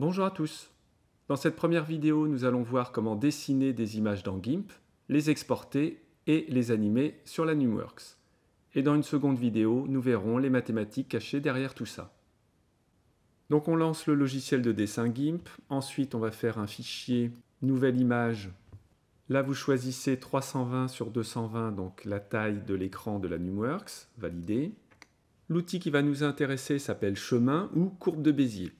Bonjour à tous Dans cette première vidéo, nous allons voir comment dessiner des images dans GIMP, les exporter et les animer sur la NumWorks. Et dans une seconde vidéo, nous verrons les mathématiques cachées derrière tout ça. Donc on lance le logiciel de dessin GIMP, ensuite on va faire un fichier nouvelle image. Là vous choisissez 320 sur 220, donc la taille de l'écran de la NumWorks, validé. L'outil qui va nous intéresser s'appelle chemin ou courbe de Bézier.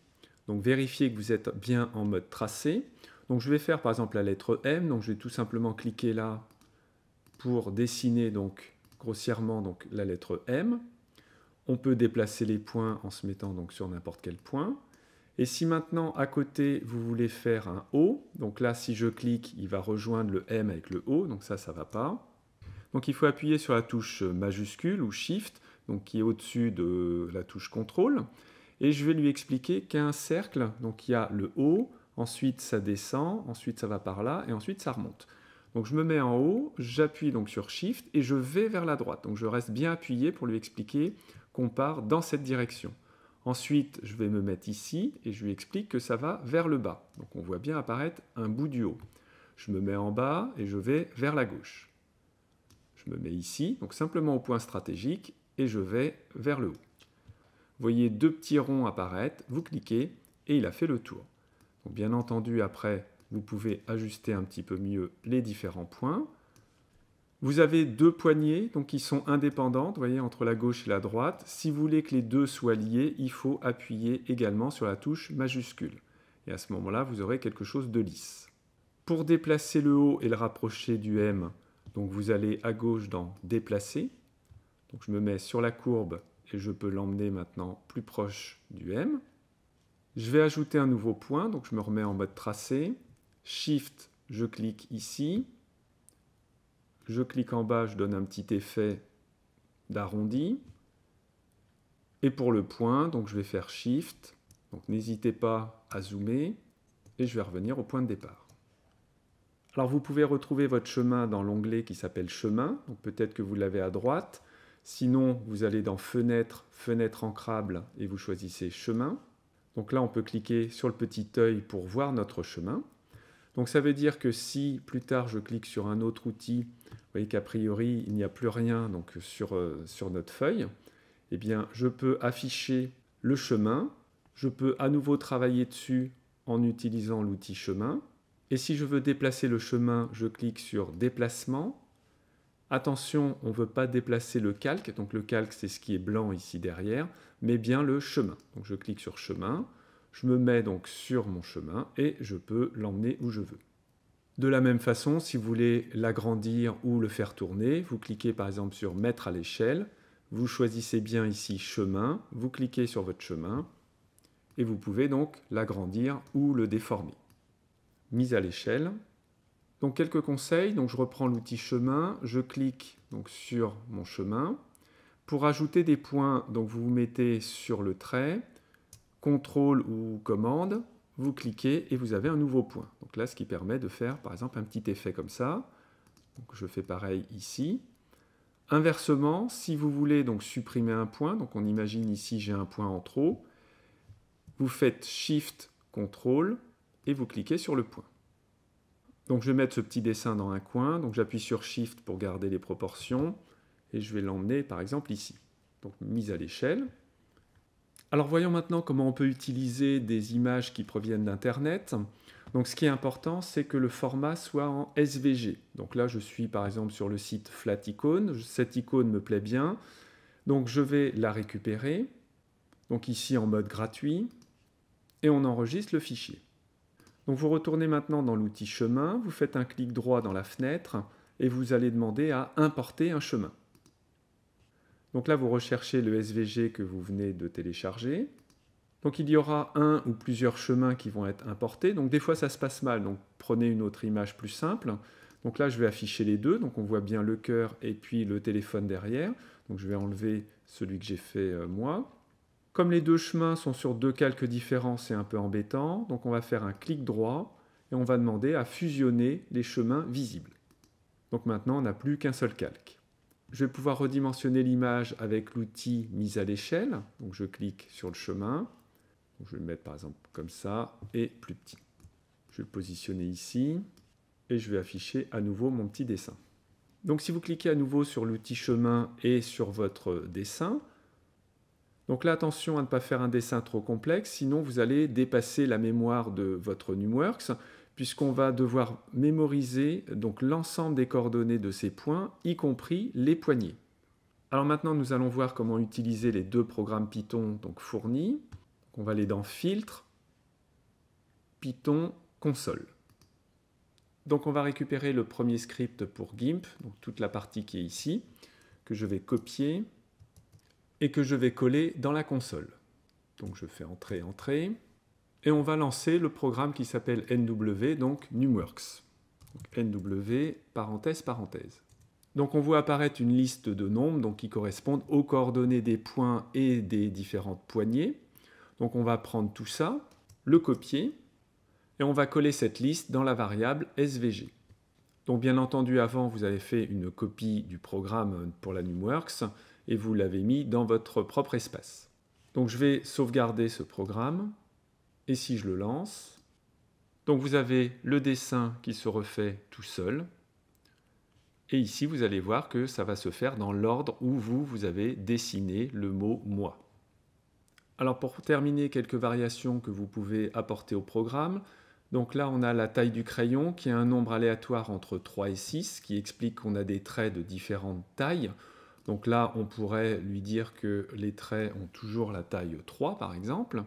Donc vérifiez que vous êtes bien en mode tracé. Donc je vais faire par exemple la lettre M, donc je vais tout simplement cliquer là pour dessiner donc grossièrement donc la lettre M. On peut déplacer les points en se mettant donc sur n'importe quel point. Et si maintenant à côté vous voulez faire un O, donc là si je clique il va rejoindre le M avec le O, donc ça ça va pas. Donc il faut appuyer sur la touche majuscule ou Shift, donc qui est au-dessus de la touche contrôle et je vais lui expliquer qu'un cercle, donc il y a le haut, ensuite ça descend, ensuite ça va par là, et ensuite ça remonte. Donc je me mets en haut, j'appuie donc sur Shift, et je vais vers la droite. Donc je reste bien appuyé pour lui expliquer qu'on part dans cette direction. Ensuite, je vais me mettre ici, et je lui explique que ça va vers le bas. Donc on voit bien apparaître un bout du haut. Je me mets en bas, et je vais vers la gauche. Je me mets ici, donc simplement au point stratégique, et je vais vers le haut. Vous voyez deux petits ronds apparaître, vous cliquez et il a fait le tour. bien entendu, après, vous pouvez ajuster un petit peu mieux les différents points. Vous avez deux poignées donc qui sont indépendantes, vous voyez, entre la gauche et la droite. Si vous voulez que les deux soient liés, il faut appuyer également sur la touche majuscule. Et à ce moment-là, vous aurez quelque chose de lisse. Pour déplacer le haut et le rapprocher du M, donc vous allez à gauche dans Déplacer. Donc je me mets sur la courbe et je peux l'emmener maintenant plus proche du M. Je vais ajouter un nouveau point, donc je me remets en mode tracé. Shift, je clique ici. Je clique en bas, je donne un petit effet d'arrondi. Et pour le point, donc je vais faire Shift. Donc n'hésitez pas à zoomer et je vais revenir au point de départ. Alors vous pouvez retrouver votre chemin dans l'onglet qui s'appelle chemin, donc peut-être que vous l'avez à droite. Sinon, vous allez dans Fenêtre, Fenêtre ancrable et vous choisissez Chemin. Donc là, on peut cliquer sur le petit œil pour voir notre chemin. Donc ça veut dire que si plus tard je clique sur un autre outil, vous voyez qu'a priori il n'y a plus rien donc sur, euh, sur notre feuille, eh bien je peux afficher le chemin, je peux à nouveau travailler dessus en utilisant l'outil chemin, et si je veux déplacer le chemin, je clique sur déplacement, Attention, on ne veut pas déplacer le calque, donc le calque c'est ce qui est blanc ici derrière, mais bien le chemin. Donc je clique sur chemin, je me mets donc sur mon chemin et je peux l'emmener où je veux. De la même façon, si vous voulez l'agrandir ou le faire tourner, vous cliquez par exemple sur mettre à l'échelle, vous choisissez bien ici chemin, vous cliquez sur votre chemin et vous pouvez donc l'agrandir ou le déformer. Mise à l'échelle, donc quelques conseils, donc je reprends l'outil chemin, je clique donc sur mon chemin. Pour ajouter des points, donc vous vous mettez sur le trait, contrôle ou commande, vous cliquez et vous avez un nouveau point. Donc là ce qui permet de faire par exemple un petit effet comme ça. je fais pareil ici. Inversement, si vous voulez donc supprimer un point, donc on imagine ici j'ai un point en trop, vous faites Shift, Contrôle et vous cliquez sur le point. Donc je vais mettre ce petit dessin dans un coin, donc j'appuie sur Shift pour garder les proportions, et je vais l'emmener par exemple ici. Donc mise à l'échelle. Alors voyons maintenant comment on peut utiliser des images qui proviennent d'Internet. Donc ce qui est important, c'est que le format soit en SVG. Donc là, je suis par exemple sur le site Flat Icon, Cette icône me plaît bien. Donc je vais la récupérer. Donc ici en mode gratuit. Et on enregistre le fichier. Donc vous retournez maintenant dans l'outil chemin, vous faites un clic droit dans la fenêtre et vous allez demander à importer un chemin. Donc là, vous recherchez le SVG que vous venez de télécharger. Donc il y aura un ou plusieurs chemins qui vont être importés. Donc des fois, ça se passe mal. Donc prenez une autre image plus simple. Donc là, je vais afficher les deux. Donc on voit bien le cœur et puis le téléphone derrière. Donc je vais enlever celui que j'ai fait euh, moi. Comme les deux chemins sont sur deux calques différents, c'est un peu embêtant, donc on va faire un clic droit et on va demander à fusionner les chemins visibles. Donc maintenant, on n'a plus qu'un seul calque. Je vais pouvoir redimensionner l'image avec l'outil mise à l'échelle. Donc je clique sur le chemin. je vais le mettre par exemple comme ça et plus petit. Je vais le positionner ici et je vais afficher à nouveau mon petit dessin. Donc si vous cliquez à nouveau sur l'outil chemin et sur votre dessin, donc là, attention à ne pas faire un dessin trop complexe, sinon vous allez dépasser la mémoire de votre NumWorks, puisqu'on va devoir mémoriser donc l'ensemble des coordonnées de ces points, y compris les poignées. Alors maintenant, nous allons voir comment utiliser les deux programmes Python donc fournis. on va aller dans Filtre, Python, Console. Donc on va récupérer le premier script pour GIMP, donc toute la partie qui est ici, que je vais copier et que je vais coller dans la console. Donc je fais entrée, entrée, et on va lancer le programme qui s'appelle NW, donc NumWorks. Donc NW, parenthèse, parenthèse. Donc on voit apparaître une liste de nombres qui correspondent aux coordonnées des points et des différentes poignées. Donc on va prendre tout ça, le copier, et on va coller cette liste dans la variable SVG. Donc bien entendu, avant, vous avez fait une copie du programme pour la NumWorks, et vous l'avez mis dans votre propre espace. Donc je vais sauvegarder ce programme et si je le lance, donc vous avez le dessin qui se refait tout seul. Et ici, vous allez voir que ça va se faire dans l'ordre où vous, vous avez dessiné le mot « moi ». Alors pour terminer, quelques variations que vous pouvez apporter au programme. Donc là, on a la taille du crayon qui est un nombre aléatoire entre 3 et 6 qui explique qu'on a des traits de différentes tailles. Donc là, on pourrait lui dire que les traits ont toujours la taille 3, par exemple.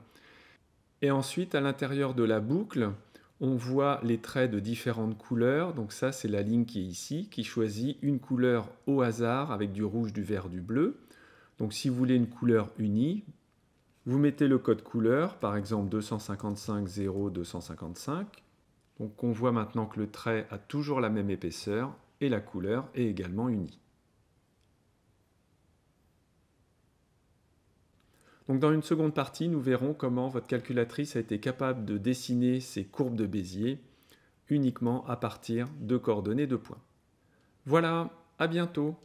Et ensuite, à l'intérieur de la boucle, on voit les traits de différentes couleurs. Donc ça, c'est la ligne qui est ici, qui choisit une couleur au hasard avec du rouge, du vert, du bleu. Donc si vous voulez une couleur unie, vous mettez le code couleur, par exemple 255 0 255. Donc on voit maintenant que le trait a toujours la même épaisseur et la couleur est également unie. Donc dans une seconde partie, nous verrons comment votre calculatrice a été capable de dessiner ces courbes de Bézier uniquement à partir de coordonnées de points. Voilà, à bientôt